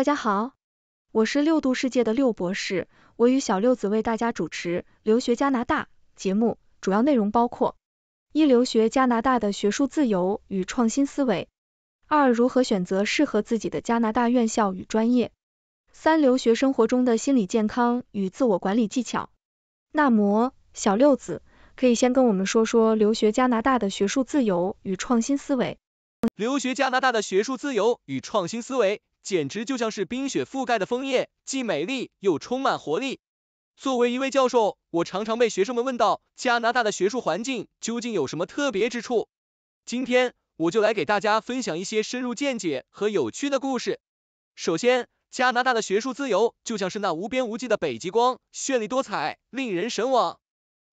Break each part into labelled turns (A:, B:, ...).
A: 大家好，我是六度世界的六博士，我与小六子为大家主持《留学加拿大》节目，主要内容包括：一、留学加拿大的学术自由与创新思维；二、如何选择适合自己的加拿大院校与专业；三、留学生活中的心理健康与自我管理技巧。那么，小六子可以先跟我们说说留学加拿大的学术自由与创新思维。
B: 留学加拿大的学术自由与创新思维。简直就像是冰雪覆盖的枫叶，既美丽又充满活力。作为一位教授，我常常被学生们问到加拿大的学术环境究竟有什么特别之处。今天我就来给大家分享一些深入见解和有趣的故事。首先，加拿大的学术自由就像是那无边无际的北极光，绚丽多彩，令人神往。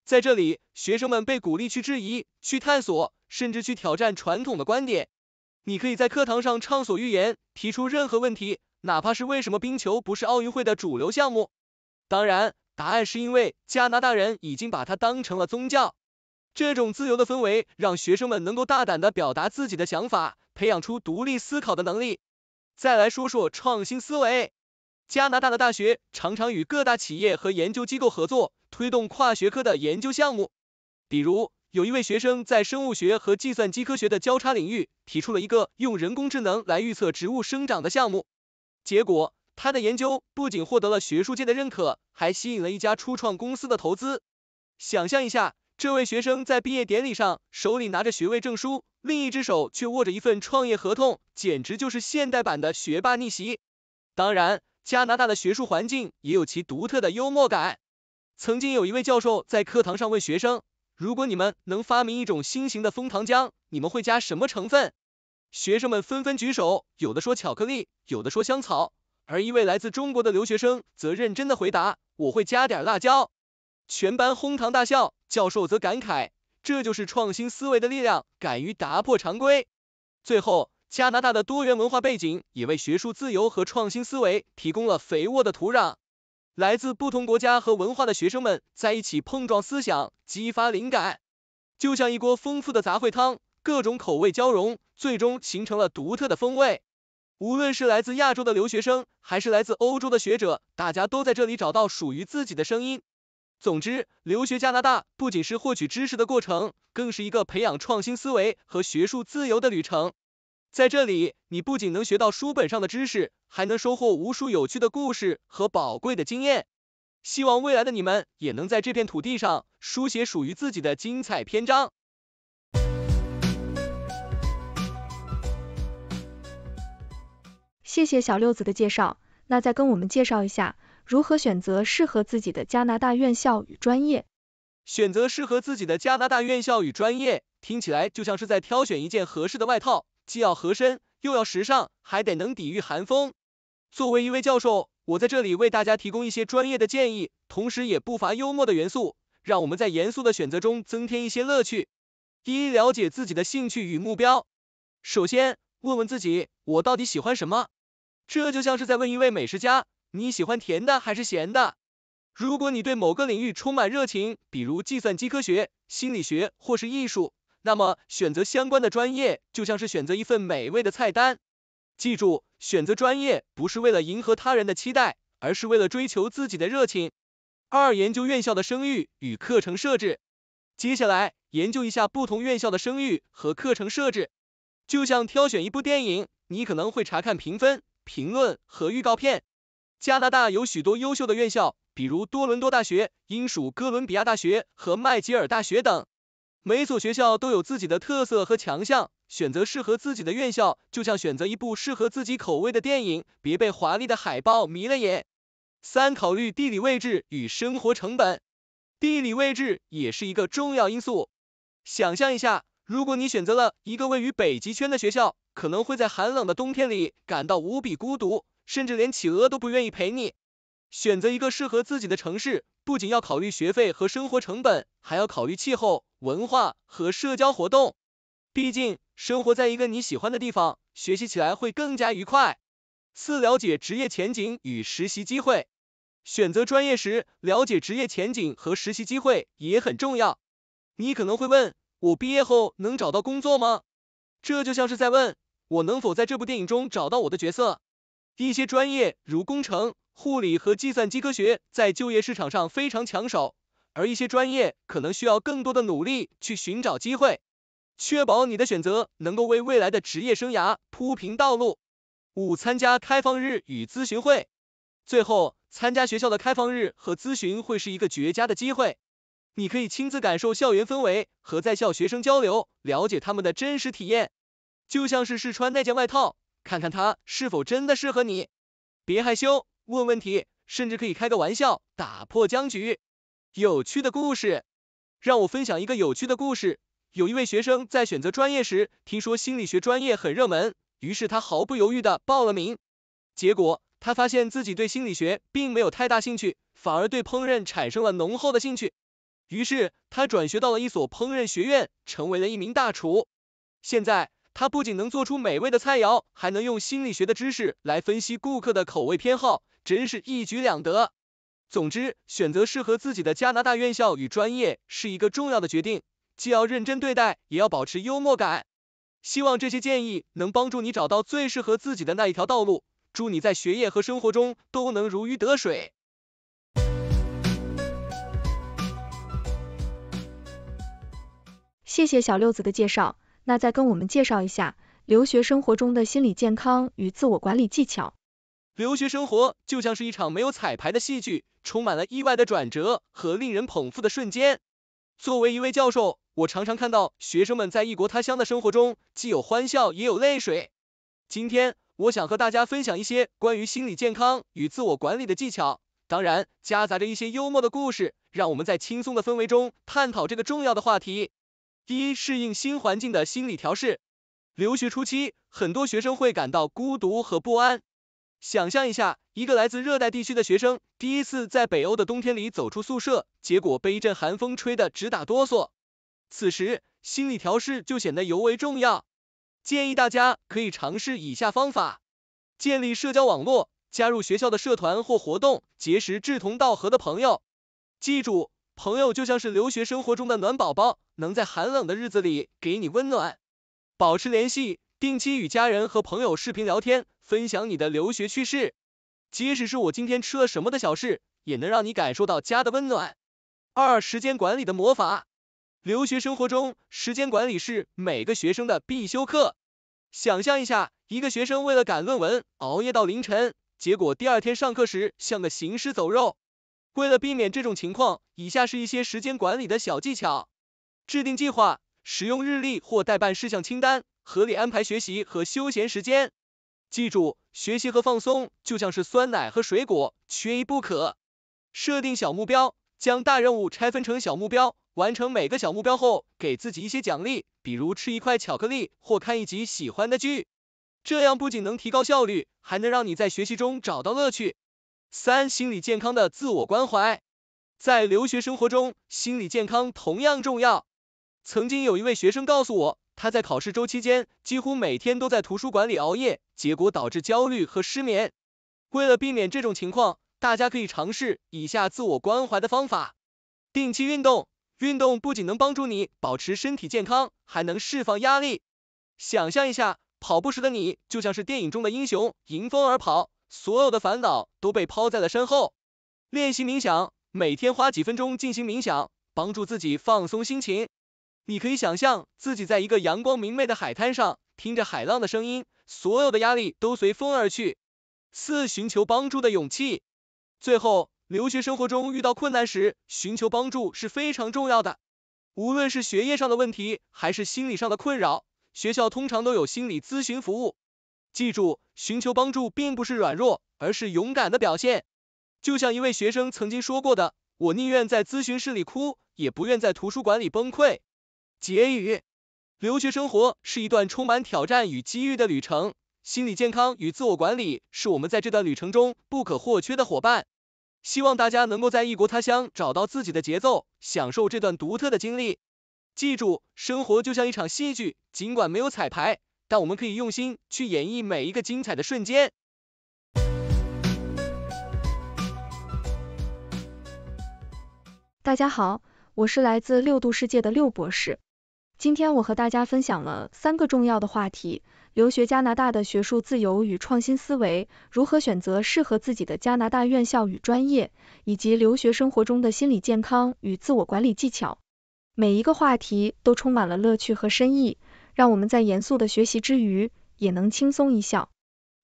B: 在这里，学生们被鼓励去质疑、去探索，甚至去挑战传统的观点。你可以在课堂上畅所欲言，提出任何问题，哪怕是为什么冰球不是奥运会的主流项目。当然，答案是因为加拿大人已经把它当成了宗教。这种自由的氛围，让学生们能够大胆地表达自己的想法，培养出独立思考的能力。再来说说创新思维，加拿大的大学常常与各大企业和研究机构合作，推动跨学科的研究项目，比如。有一位学生在生物学和计算机科学的交叉领域提出了一个用人工智能来预测植物生长的项目，结果他的研究不仅获得了学术界的认可，还吸引了一家初创公司的投资。想象一下，这位学生在毕业典礼上手里拿着学位证书，另一只手却握着一份创业合同，简直就是现代版的学霸逆袭。当然，加拿大的学术环境也有其独特的幽默感。曾经有一位教授在课堂上问学生。如果你们能发明一种新型的蜂糖浆，你们会加什么成分？学生们纷纷举手，有的说巧克力，有的说香草，而一位来自中国的留学生则认真的回答，我会加点辣椒。全班哄堂大笑，教授则感慨，这就是创新思维的力量，敢于打破常规。最后，加拿大的多元文化背景也为学术自由和创新思维提供了肥沃的土壤。来自不同国家和文化的学生们在一起碰撞思想，激发灵感，就像一锅丰富的杂烩汤，各种口味交融，最终形成了独特的风味。无论是来自亚洲的留学生，还是来自欧洲的学者，大家都在这里找到属于自己的声音。总之，留学加拿大不仅是获取知识的过程，更是一个培养创新思维和学术自由的旅程。在这里，你不仅能学到书本上的知识，还能收获无数有趣的故事和宝贵的经验。希望未来的你们也能在这片土地上书写属于自己的精彩篇章。
A: 谢谢小六子的介绍，那再跟我们介绍一下如何选择适合自己的加拿大院校与
B: 专业。选择适合自己的加拿大院校与专业，听起来就像是在挑选一件合适的外套。既要合身，又要时尚，还得能抵御寒风。作为一位教授，我在这里为大家提供一些专业的建议，同时也不乏幽默的元素，让我们在严肃的选择中增添一些乐趣。一、了解自己的兴趣与目标。首先，问问自己，我到底喜欢什么？这就像是在问一位美食家，你喜欢甜的还是咸的？如果你对某个领域充满热情，比如计算机科学、心理学或是艺术。那么选择相关的专业就像是选择一份美味的菜单。记住，选择专业不是为了迎合他人的期待，而是为了追求自己的热情。二、研究院校的声誉与课程设置。接下来研究一下不同院校的声誉和课程设置，就像挑选一部电影，你可能会查看评分、评论和预告片。加拿大有许多优秀的院校，比如多伦多大学、英属哥伦比亚大学和麦吉尔大学等。每所学校都有自己的特色和强项，选择适合自己的院校，就像选择一部适合自己口味的电影，别被华丽的海报迷了眼。三、考虑地理位置与生活成本。地理位置也是一个重要因素。想象一下，如果你选择了一个位于北极圈的学校，可能会在寒冷的冬天里感到无比孤独，甚至连企鹅都不愿意陪你。选择一个适合自己的城市，不仅要考虑学费和生活成本，还要考虑气候、文化和社交活动。毕竟，生活在一个你喜欢的地方，学习起来会更加愉快。四、了解职业前景与实习机会，选择专业时，了解职业前景和实习机会也很重要。你可能会问，我毕业后能找到工作吗？这就像是在问我能否在这部电影中找到我的角色。一些专业如工程、护理和计算机科学在就业市场上非常抢手，而一些专业可能需要更多的努力去寻找机会，确保你的选择能够为未来的职业生涯铺平道路。五、参加开放日与咨询会。最后，参加学校的开放日和咨询会是一个绝佳的机会，你可以亲自感受校园氛围和在校学生交流，了解他们的真实体验，就像是试穿那件外套。看看他是否真的适合你，别害羞，问问题，甚至可以开个玩笑打破僵局。有趣的故事，让我分享一个有趣的故事。有一位学生在选择专业时，听说心理学专业很热门，于是他毫不犹豫地报了名。结果他发现自己对心理学并没有太大兴趣，反而对烹饪产生了浓厚的兴趣。于是他转学到了一所烹饪学院，成为了一名大厨。现在。他不仅能做出美味的菜肴，还能用心理学的知识来分析顾客的口味偏好，真是一举两得。总之，选择适合自己的加拿大院校与专业是一个重要的决定，既要认真对待，也要保持幽默感。希望这些建议能帮助你找到最适合自己的那一条道路。祝你在学业和生活中都能如鱼得水。
A: 谢谢小六子的介绍。那再跟我们介绍一下留学生活中的心理健康与自我管理技巧。
B: 留学生活就像是一场没有彩排的戏剧，充满了意外的转折和令人捧腹的瞬间。作为一位教授，我常常看到学生们在异国他乡的生活中既有欢笑也有泪水。今天，我想和大家分享一些关于心理健康与自我管理的技巧，当然夹杂着一些幽默的故事，让我们在轻松的氛围中探讨这个重要的话题。第一，适应新环境的心理调试。留学初期，很多学生会感到孤独和不安。想象一下，一个来自热带地区的学生，第一次在北欧的冬天里走出宿舍，结果被一阵寒风吹得直打哆嗦。此时，心理调试就显得尤为重要。建议大家可以尝试以下方法：建立社交网络，加入学校的社团或活动，结识志同道合的朋友。记住，朋友就像是留学生活中的暖宝宝。能在寒冷的日子里给你温暖，保持联系，定期与家人和朋友视频聊天，分享你的留学趣事，即使是我今天吃了什么的小事，也能让你感受到家的温暖。二、时间管理的魔法，留学生活中，时间管理是每个学生的必修课。想象一下，一个学生为了赶论文熬夜到凌晨，结果第二天上课时像个行尸走肉。为了避免这种情况，以下是一些时间管理的小技巧。制定计划，使用日历或代办事项清单，合理安排学习和休闲时间。记住，学习和放松就像是酸奶和水果，缺一不可。设定小目标，将大任务拆分成小目标，完成每个小目标后，给自己一些奖励，比如吃一块巧克力或看一集喜欢的剧。这样不仅能提高效率，还能让你在学习中找到乐趣。三、心理健康的自我关怀，在留学生活中，心理健康同样重要。曾经有一位学生告诉我，他在考试周期间几乎每天都在图书馆里熬夜，结果导致焦虑和失眠。为了避免这种情况，大家可以尝试以下自我关怀的方法：定期运动，运动不仅能帮助你保持身体健康，还能释放压力。想象一下，跑步时的你就像是电影中的英雄，迎风而跑，所有的烦恼都被抛在了身后。练习冥想，每天花几分钟进行冥想，帮助自己放松心情。你可以想象自己在一个阳光明媚的海滩上，听着海浪的声音，所有的压力都随风而去。四、寻求帮助的勇气。最后，留学生活中遇到困难时，寻求帮助是非常重要的。无论是学业上的问题，还是心理上的困扰，学校通常都有心理咨询服务。记住，寻求帮助并不是软弱，而是勇敢的表现。就像一位学生曾经说过的：“我宁愿在咨询室里哭，也不愿在图书馆里崩溃。”结语：留学生活是一段充满挑战与机遇的旅程，心理健康与自我管理是我们在这段旅程中不可或缺的伙伴。希望大家能够在异国他乡找到自己的节奏，享受这段独特的经历。记住，生活就像一场戏剧，尽管没有彩排，但我们可以用心去演绎每一个精彩的瞬间。
A: 大家好，我是来自六度世界的六博士。今天我和大家分享了三个重要的话题：留学加拿大的学术自由与创新思维，如何选择适合自己的加拿大院校与专业，以及留学生活中的心理健康与自我管理技巧。每一个话题都充满了乐趣和深意，让我们在严肃的学习之余也能轻松一笑。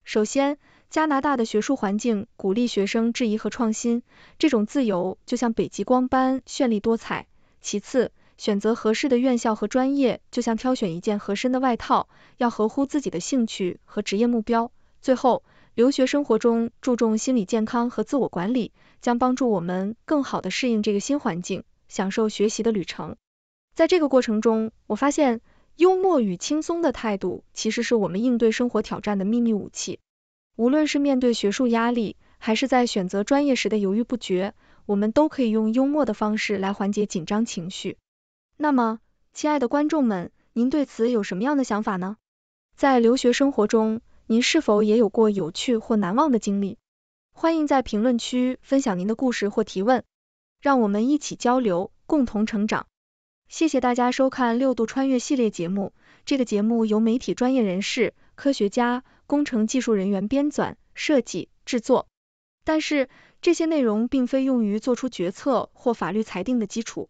A: 首先，加拿大的学术环境鼓励学生质疑和创新，这种自由就像北极光般绚丽多彩。其次，选择合适的院校和专业，就像挑选一件合身的外套，要合乎自己的兴趣和职业目标。最后，留学生活中注重心理健康和自我管理，将帮助我们更好地适应这个新环境，享受学习的旅程。在这个过程中，我发现幽默与轻松的态度，其实是我们应对生活挑战的秘密武器。无论是面对学术压力，还是在选择专业时的犹豫不决，我们都可以用幽默的方式来缓解紧张情绪。那么，亲爱的观众们，您对此有什么样的想法呢？在留学生活中，您是否也有过有趣或难忘的经历？欢迎在评论区分享您的故事或提问，让我们一起交流，共同成长。谢谢大家收看《六度穿越》系列节目。这个节目由媒体专业人士、科学家、工程技术人员编纂、设计、制作，但是这些内容并非用于做出决策或法律裁定的基础。